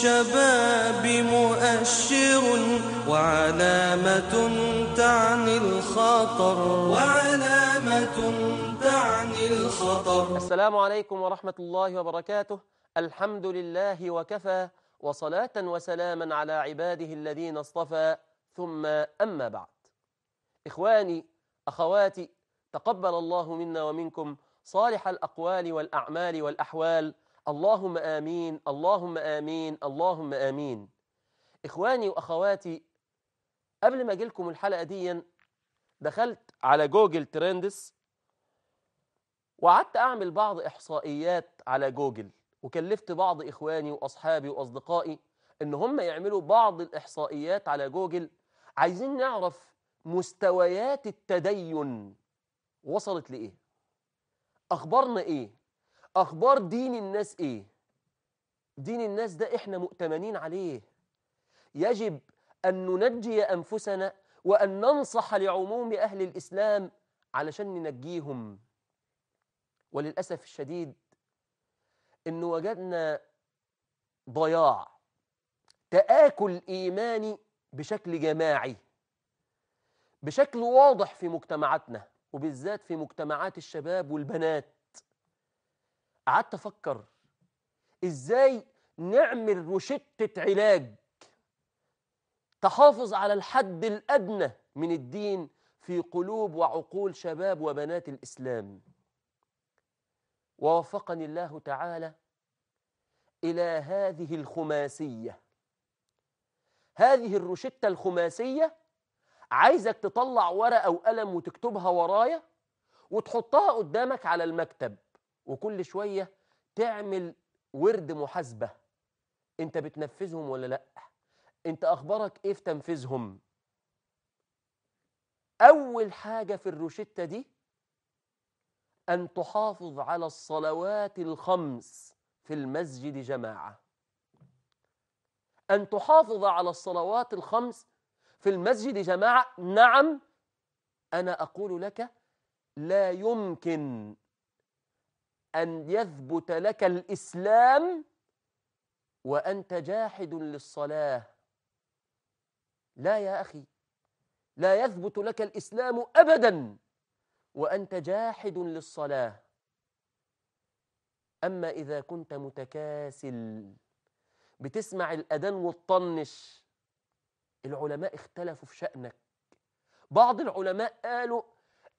شباب مؤشر وعلامة تعني الخطر وعلامة تعني الخطر السلام عليكم ورحمة الله وبركاته الحمد لله وكفى وصلاة وسلاما على عباده الذين اصطفى ثم أما بعد إخواني أخواتي تقبل الله منا ومنكم صالح الأقوال والأعمال والأحوال اللهم آمين اللهم آمين اللهم آمين إخواني وأخواتي قبل ما لكم الحلقة دي دخلت على جوجل ترندس وقعدت أعمل بعض إحصائيات على جوجل وكلفت بعض إخواني وأصحابي وأصدقائي إن هم يعملوا بعض الإحصائيات على جوجل عايزين نعرف مستويات التدين وصلت لإيه أخبارنا إيه أخبار دين الناس إيه دين الناس ده إحنا مؤتمنين عليه يجب أن ننجي أنفسنا وأن ننصح لعموم أهل الإسلام علشان ننجيهم وللأسف الشديد إن وجدنا ضياع تآكل إيماني بشكل جماعي بشكل واضح في مجتمعاتنا وبالذات في مجتمعات الشباب والبنات قعدت افكر ازاي نعمل روشته علاج تحافظ على الحد الادنى من الدين في قلوب وعقول شباب وبنات الاسلام ووفقني الله تعالى الى هذه الخماسيه هذه الروشته الخماسيه عايزك تطلع ورقه وقلم وتكتبها ورايا وتحطها قدامك على المكتب وكل شوية تعمل ورد محاسبة انت بتنفذهم ولا لا انت اخبارك ايه في تنفيذهم اول حاجة في الروشتة دي ان تحافظ على الصلوات الخمس في المسجد جماعة ان تحافظ على الصلوات الخمس في المسجد جماعة نعم أنا أقول لك لا يمكن أن يثبت لك الإسلام وأنت جاحد للصلاة لا يا أخي لا يثبت لك الإسلام أبدا وأنت جاحد للصلاة أما إذا كنت متكاسل بتسمع الأذان وتطنش العلماء اختلفوا في شأنك بعض العلماء قالوا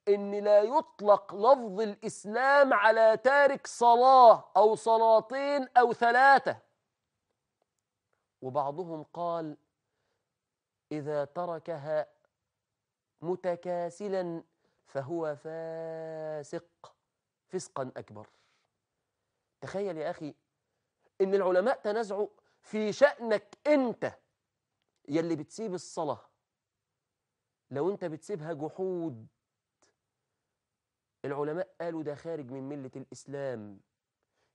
ان لا يطلق لفظ الاسلام على تارك صلاه او صلاتين او ثلاثه وبعضهم قال اذا تركها متكاسلا فهو فاسق فسقا اكبر تخيل يا اخي ان العلماء تنازعوا في شانك انت يلي بتسيب الصلاه لو انت بتسيبها جحود العلماء قالوا ده خارج من ملة الإسلام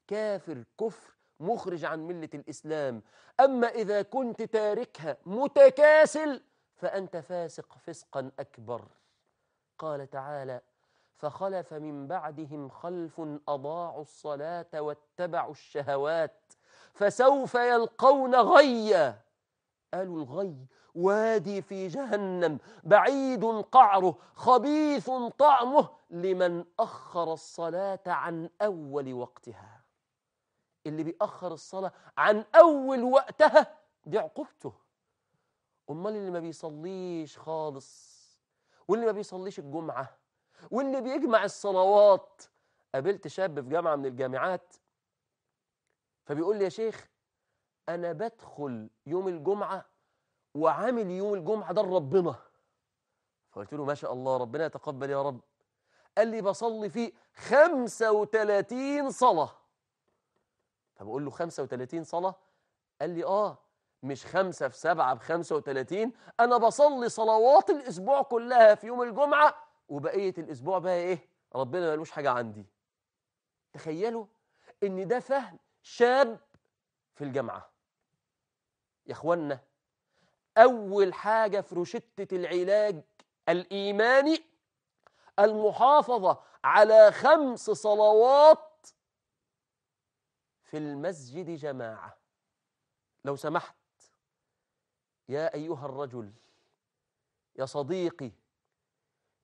كافر كفر مخرج عن ملة الإسلام أما إذا كنت تاركها متكاسل فأنت فاسق فسقا أكبر قال تعالى فخلف من بعدهم خلف أضاعوا الصلاة واتبعوا الشهوات فسوف يلقون غيا قالوا الغي وادي في جهنم بعيد قعره خبيث طعمه لمن أخر الصلاة عن أول وقتها اللي بيأخر الصلاة عن أول وقتها دي عقوبته أمال اللي ما بيصليش خالص واللي ما بيصليش الجمعة واللي بيجمع الصلوات قابلت شاب في جامعة من الجامعات فبيقول لي يا شيخ أنا بدخل يوم الجمعة وعامل يوم الجمعة ده لربنا فقلت له ما شاء الله ربنا يتقبل يا رب قال لي بصلي فيه 35 صلاة فبقول له 35 صلاة قال لي آه مش خمسة في سبعة بخمسة وتلاتين أنا بصلي صلوات الأسبوع كلها في يوم الجمعة وبقية الأسبوع بقى إيه ربنا ملوش حاجة عندي تخيلوا إن ده فهم شاب في الجامعة يا إخوانا أول حاجة في روشتة العلاج الإيماني المحافظة على خمس صلوات في المسجد جماعة لو سمحت يا أيها الرجل يا صديقي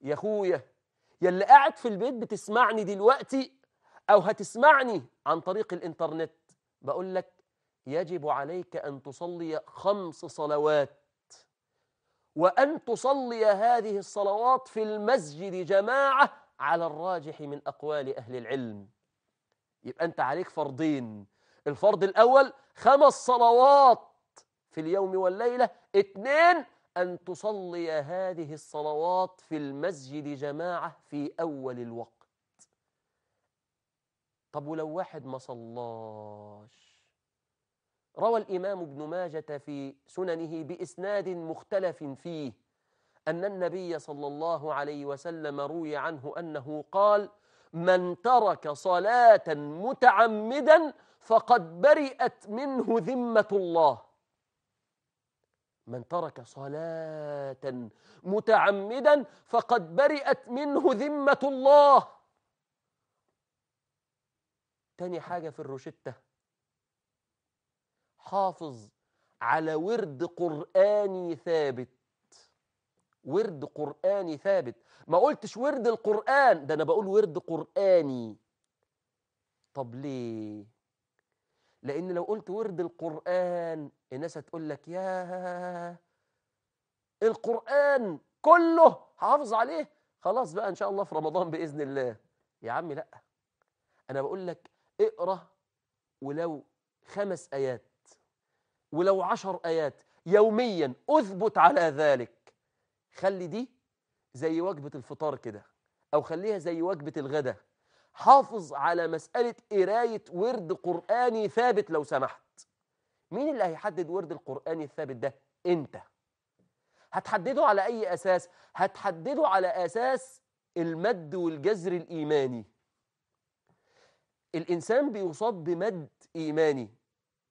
يا أخويا يا اللي قاعد في البيت بتسمعني دلوقتي أو هتسمعني عن طريق الإنترنت بقول لك يجب عليك أن تصلي خمس صلوات وأن تصلي هذه الصلوات في المسجد جماعة على الراجح من أقوال أهل العلم يبقى أنت عليك فرضين الفرض الأول خمس صلوات في اليوم والليلة اثنين أن تصلي هذه الصلوات في المسجد جماعة في أول الوقت طب ولو واحد ما صلاش روى الإمام ابن ماجة في سننه بإسناد مختلف فيه أن النبي صلى الله عليه وسلم روي عنه أنه قال من ترك صلاة متعمدا فقد برئت منه ذمة الله من ترك صلاة متعمدا فقد برئت منه ذمة الله تاني حاجة في الروشتة حافظ على ورد قرآني ثابت ورد قرآني ثابت ما قلتش ورد القرآن ده أنا بقول ورد قرآني طب ليه لأن لو قلت ورد القرآن الناس هتقول لك يا القرآن كله حافظ عليه خلاص بقى إن شاء الله في رمضان بإذن الله يا عمي لأ أنا بقول لك اقرأ ولو خمس آيات ولو عشر آيات يوميا أثبت على ذلك خلي دي زي وجبة الفطار كده أو خليها زي وجبة الغداء حافظ على مسألة قراية ورد قرآني ثابت لو سمحت مين اللي هيحدد ورد القرآني الثابت ده؟ أنت هتحدده على أي أساس؟ هتحدده على أساس المد والجزر الإيماني الإنسان بيصاب بمد إيماني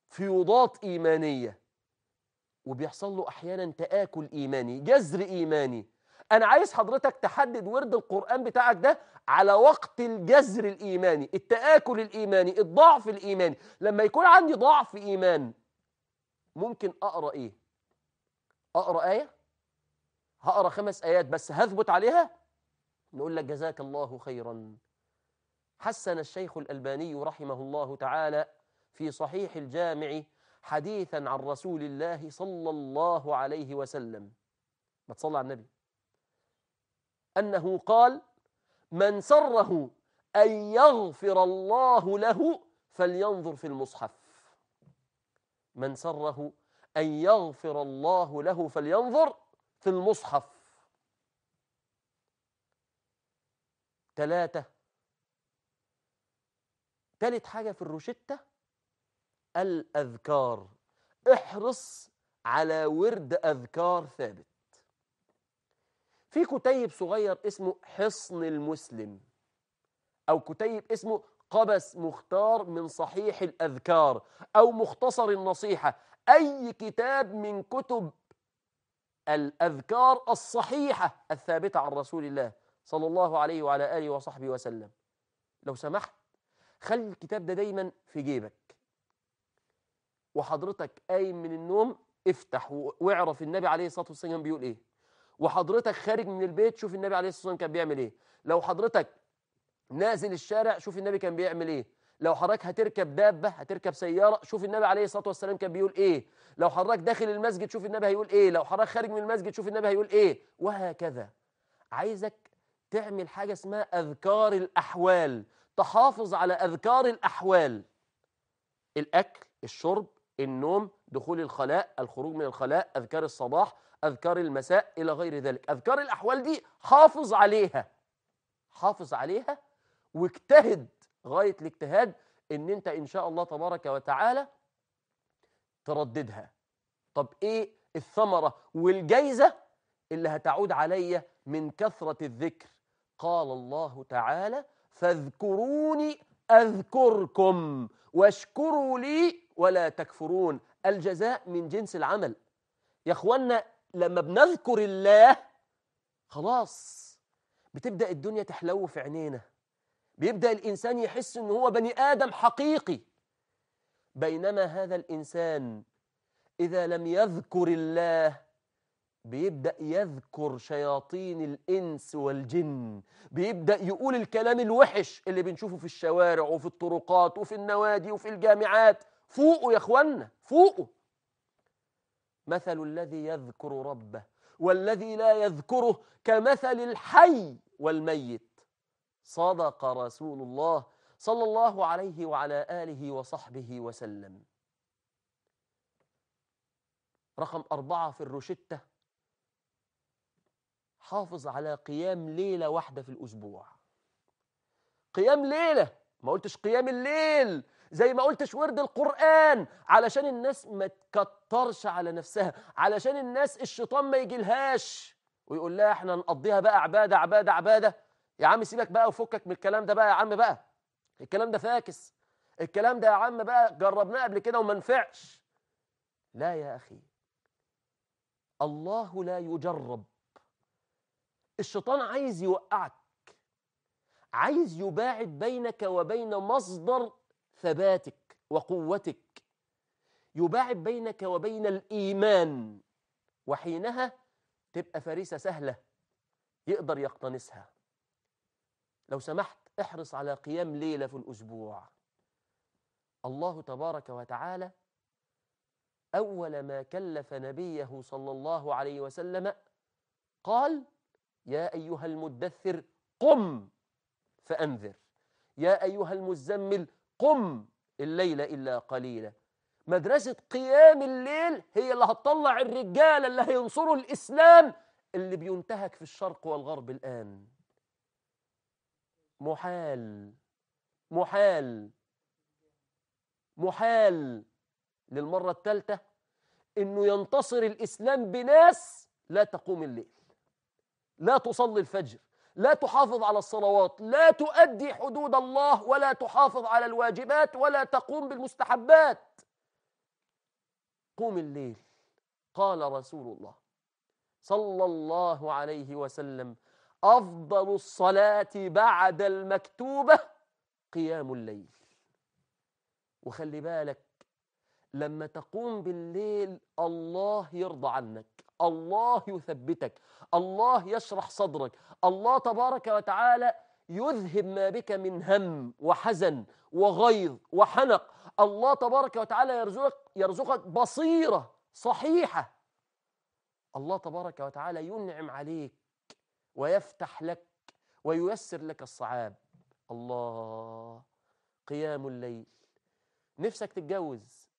فيوضات إيمانية وبيحصل له أحيانا تآكل إيماني جذر إيماني أنا عايز حضرتك تحدد ورد القرآن بتاعك ده على وقت الجذر الإيماني التآكل الإيماني الضعف الإيماني لما يكون عندي ضعف إيمان ممكن أقرأ إيه أقرأ آية هقرأ خمس آيات بس هثبت عليها نقول لك جزاك الله خيرا حسن الشيخ الألباني رحمه الله تعالى في صحيح الجامع حديثا عن رسول الله صلى الله عليه وسلم ما تصلى على النبي أنه قال من سره أن يغفر الله له فلينظر في المصحف من سره أن يغفر الله له فلينظر في المصحف ثلاثة ثالث حاجة في الروشتة الأذكار احرص على ورد أذكار ثابت في كتيب صغير اسمه حصن المسلم أو كتيب اسمه قبس مختار من صحيح الأذكار أو مختصر النصيحة أي كتاب من كتب الأذكار الصحيحة الثابتة عن رسول الله صلى الله عليه وعلى آله وصحبه وسلم لو سمحت خلي الكتاب ده دايما في جيبك وحضرتك قايم من النوم افتح واعرف النبي عليه الصلاه والسلام بيقول ايه وحضرتك خارج من البيت شوف النبي عليه الصلاه والسلام كان بيعمل ايه لو حضرتك نازل الشارع شوف النبي كان بيعمل ايه لو حضرتك هتركب دابه هتركب سياره شوف النبي عليه الصلاه والسلام كان بيقول ايه لو حضرتك داخل المسجد شوف النبي هيقول ايه لو حضرتك خارج من المسجد شوف النبي هيقول ايه وهكذا عايزك تعمل حاجه اسمها اذكار الاحوال تحافظ على اذكار الاحوال الاكل الشرب النوم دخول الخلاء الخروج من الخلاء أذكار الصباح أذكار المساء إلى غير ذلك أذكار الأحوال دي حافظ عليها حافظ عليها واجتهد غاية الاجتهاد ان انت ان شاء الله تبارك وتعالى ترددها طب ايه الثمرة والجايزة اللي هتعود علي من كثرة الذكر قال الله تعالى فاذكروني أذكركم واشكروا لي ولا تكفرون الجزاء من جنس العمل يا اخوانا لما بنذكر الله خلاص بتبدأ الدنيا تحلو في عينينا بيبدأ الإنسان يحس أنه هو بني آدم حقيقي بينما هذا الإنسان إذا لم يذكر الله بيبدأ يذكر شياطين الإنس والجن بيبدأ يقول الكلام الوحش اللي بنشوفه في الشوارع وفي الطرقات وفي النوادي وفي الجامعات فوقوا يا اخوانا فوقوا مثل الذي يذكر ربه والذي لا يذكره كمثل الحي والميت صدق رسول الله صلى الله عليه وعلى آله وصحبه وسلم رقم أربعة في الروشتة حافظ على قيام ليلة واحدة في الأسبوع قيام ليلة ما قلتش قيام الليل زي ما قلتش ورد القرآن علشان الناس ما تكترش على نفسها علشان الناس الشيطان ما يجيلهاش ويقول لها احنا نقضيها بقى عبادة عبادة عبادة يا عم سيبك بقى وفكك من الكلام ده بقى يا عم بقى الكلام ده فاكس الكلام ده يا عم بقى جربناه قبل كده وما نفعش لا يا أخي الله لا يجرب الشيطان عايز يوقعك عايز يباعد بينك وبين مصدر ثباتك وقوتك يباعد بينك وبين الإيمان وحينها تبقى فريسة سهلة يقدر يقتنصها لو سمحت احرص على قيام ليلة في الأسبوع الله تبارك وتعالى أول ما كلف نبيه صلى الله عليه وسلم قال يا أيها المدثر قم فأنذر يا أيها المزمل قم الليل إلا قليلا مدرسة قيام الليل هي اللي هتطلع الرجالة اللي هينصروا الإسلام اللي بينتهك في الشرق والغرب الآن محال محال محال للمرة الثالثة أنه ينتصر الإسلام بناس لا تقوم الليل لا تصلي الفجر لا تحافظ على الصلوات لا تؤدي حدود الله ولا تحافظ على الواجبات ولا تقوم بالمستحبات قوم الليل قال رسول الله صلى الله عليه وسلم أفضل الصلاة بعد المكتوبة قيام الليل وخلي بالك لما تقوم بالليل الله يرضى عنك الله يثبتك الله يشرح صدرك الله تبارك وتعالى يذهب ما بك من هم وحزن وغيظ وحنق الله تبارك وتعالى يرزقك, يرزقك بصيرة صحيحة الله تبارك وتعالى ينعم عليك ويفتح لك وييسر لك الصعاب الله قيام الليل نفسك تتجوز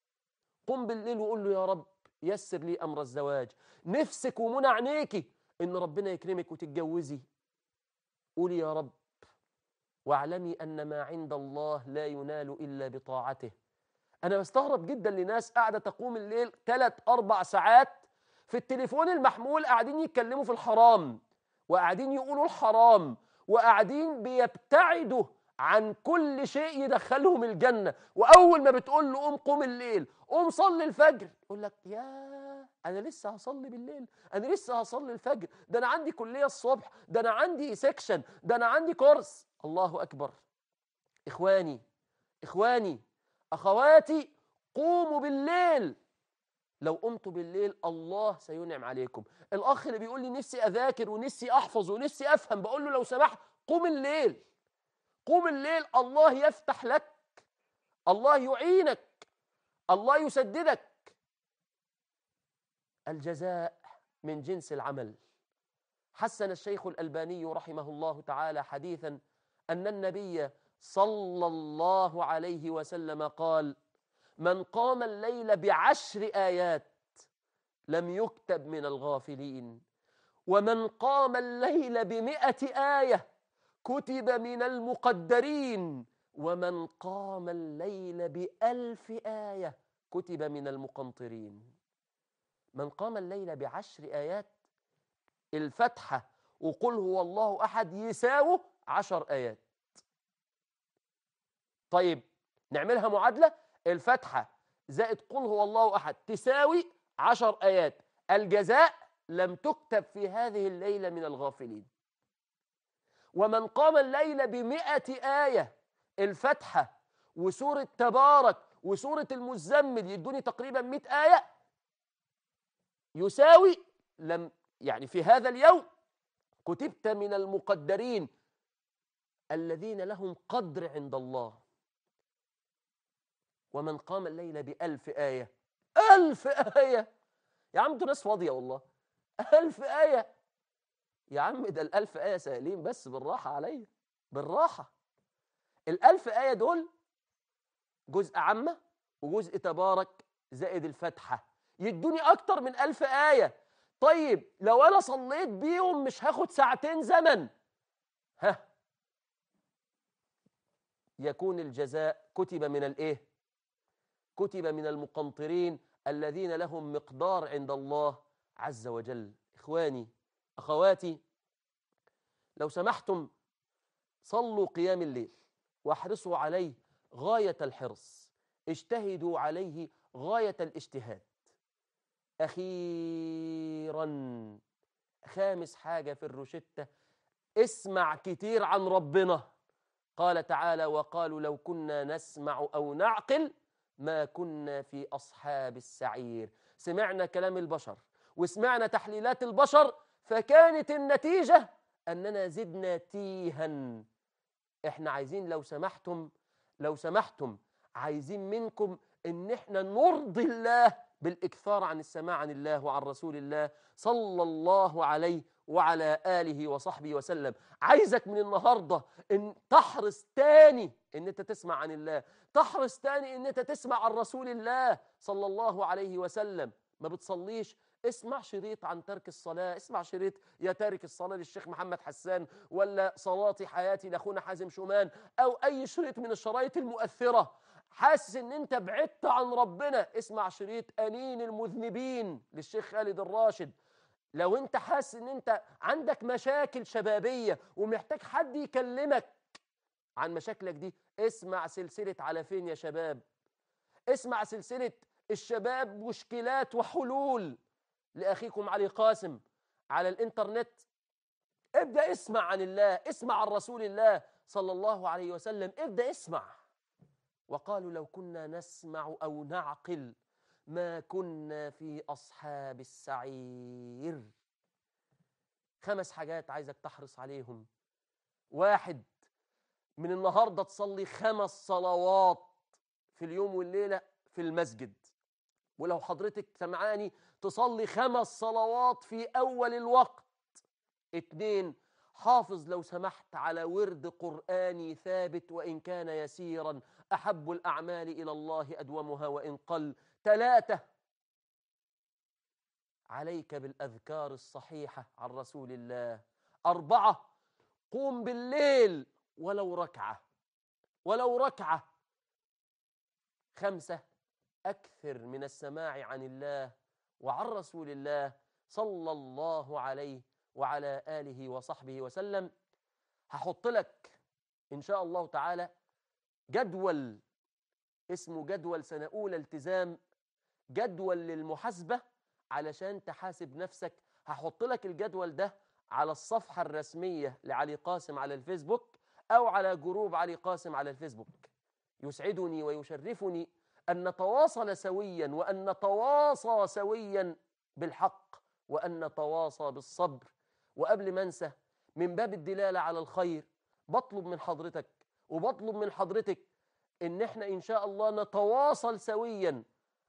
قم بالليل وقول له يا رب يسر لي أمر الزواج نفسك ومنى عينيكي إن ربنا يكرمك وتتجوزي قولي يا رب واعلمي أن ما عند الله لا ينال إلا بطاعته أنا بستغرب جدا لناس قاعدة تقوم الليل ثلاث أربع ساعات في التليفون المحمول قاعدين يتكلموا في الحرام وقاعدين يقولوا الحرام وقاعدين بيبتعدوا عن كل شيء يدخلهم الجنة وأول ما بتقول له قوم قوم الليل قوم صلي الفجر يقول لك يا انا لسه هصلي بالليل انا لسه هصلي الفجر ده انا عندي كليه الصبح ده انا عندي سيكشن ده انا عندي كورس الله اكبر اخواني اخواني اخواتي قوموا بالليل لو قمتوا بالليل الله سينعم عليكم الاخ اللي بيقول لي نفسي اذاكر ونفسي احفظ ونفسي افهم بقول له لو سمحت قوم الليل قوم الليل الله يفتح لك الله يعينك الله يسددك الجزاء من جنس العمل حسن الشيخ الألباني رحمه الله تعالى حديثا أن النبي صلى الله عليه وسلم قال من قام الليل بعشر آيات لم يكتب من الغافلين ومن قام الليل بمئة آية كتب من المقدرين ومن قام الليل بألف آية كتب من المقنطرين من قام الليل بعشر آيات الفتحة وقل هو الله أحد يساوه عشر آيات طيب نعملها معادلة الفتحة زائد قل هو الله أحد تساوي عشر آيات الجزاء لم تكتب في هذه الليلة من الغافلين ومن قام الليل بمئة آية الفاتحة وسورة تبارك وسورة المزمل يدوني تقريبا 100 آية يساوي لم يعني في هذا اليوم كتبت من المقدرين الذين لهم قدر عند الله ومن قام الليل بألف آية ألف آية يا عم انتوا ناس فاضية والله ألف آية يا عم ده الألف آية سهلين بس بالراحة عليا بالراحة الألف آية دول جزء عامة وجزء تبارك زائد الفاتحة يدوني أكتر من ألف آية طيب لو أنا صليت بيهم مش هاخد ساعتين زمن ها يكون الجزاء كتب من الإيه كتب من المقنطرين الذين لهم مقدار عند الله عز وجل إخواني أخواتي لو سمحتم صلوا قيام الليل واحرصوا عليه غاية الحرص اجتهدوا عليه غاية الاجتهاد أخيرا خامس حاجة في الروشتة اسمع كتير عن ربنا قال تعالى وقالوا لو كنا نسمع أو نعقل ما كنا في أصحاب السعير سمعنا كلام البشر وسمعنا تحليلات البشر فكانت النتيجة أننا زدنا تيها احنا عايزين لو سمحتم لو سمحتم عايزين منكم ان احنا نرضي الله بالاكثار عن السماع عن الله وعن رسول الله صلى الله عليه وعلى آله وصحبه وسلم عايزك من النهاردة ان تحرص تاني ان انت تسمع عن الله تحرص تاني ان انت تسمع عن رسول الله صلى الله عليه وسلم ما بتصليش اسمع شريط عن ترك الصلاة اسمع شريط يا تارك الصلاة للشيخ محمد حسان ولا صلاتي حياتي لأخونا حازم شومان أو أي شريط من الشرايط المؤثرة حاسس ان انت بعدت عن ربنا اسمع شريط انين المذنبين للشيخ خالد الراشد لو انت حاسس ان انت عندك مشاكل شبابيه ومحتاج حد يكلمك عن مشاكلك دي اسمع سلسله على فين يا شباب اسمع سلسله الشباب مشكلات وحلول لأخيكم علي قاسم على الإنترنت ابدأ اسمع عن الله اسمع عن رسول الله صلى الله عليه وسلم ابدأ اسمع وقالوا لو كنا نسمع أو نعقل ما كنا في أصحاب السعير خمس حاجات عايزك تحرص عليهم واحد من النهاردة تصلي خمس صلوات في اليوم والليلة في المسجد ولو حضرتك سمعاني تصلي خمس صلوات في أول الوقت اتنين حافظ لو سمحت على ورد قرآني ثابت وإن كان يسيرا أحب الأعمال إلى الله أدومها وإن قل ثلاثة عليك بالأذكار الصحيحة عن رسول الله أربعة قوم بالليل ولو ركعة ولو ركعة خمسة أكثر من السماع عن الله وعن رسول الله صلى الله عليه وعلى آله وصحبه وسلم هحط لك إن شاء الله تعالى جدول اسمه جدول سنة أولى التزام جدول للمحاسبة علشان تحاسب نفسك هحط لك الجدول ده على الصفحة الرسمية لعلي قاسم على الفيسبوك أو على جروب علي قاسم على الفيسبوك يسعدني ويشرفني أن نتواصل سويا وأن نتواصى سويا بالحق وأن نتواصى بالصبر وقبل ما أنسى من باب الدلالة على الخير بطلب من حضرتك وبطلب من حضرتك ان احنا ان شاء الله نتواصل سويا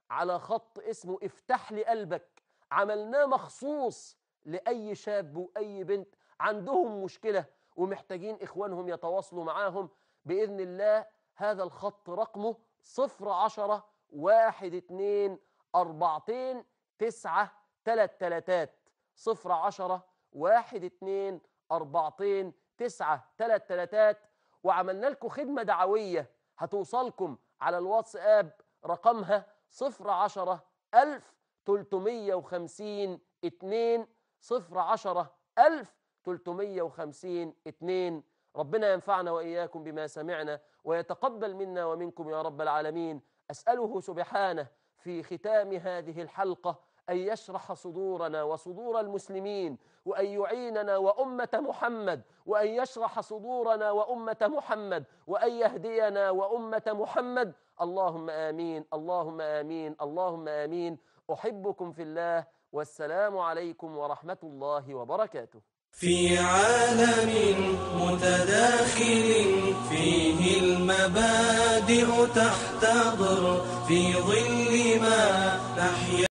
على خط اسمه افتح لي قلبك عملناه مخصوص لأي شاب وأي بنت عندهم مشكلة ومحتاجين إخوانهم يتواصلوا معاهم بإذن الله هذا الخط رقمه صفر عشرة واحد اتنين أربعتين تسعة تلات تلاتات صفر عشرة واحد اتنين أربعتين تسعة تلات تلاتات وعملنا لكم خدمة دعوية هتوصلكم على الواتساب رقمها صفر عشرة ألف تلتمية وخمسين اتنين صفر عشرة ألف تلتمية وخمسين اتنين ربنا ينفعنا وإياكم بما سمعنا ويتقبل منا ومنكم يا رب العالمين أسأله سبحانه في ختام هذه الحلقة أن يشرح صدورنا وصدور المسلمين وأن يعيننا وأمة محمد وأن يشرح صدورنا وأمة محمد وأن يهدينا وأمة محمد اللهم آمين اللهم آمين اللهم آمين أحبكم في الله والسلام عليكم ورحمة الله وبركاته في عالم متداخل فيه المبادئ تحتضر في ظل ما نحيا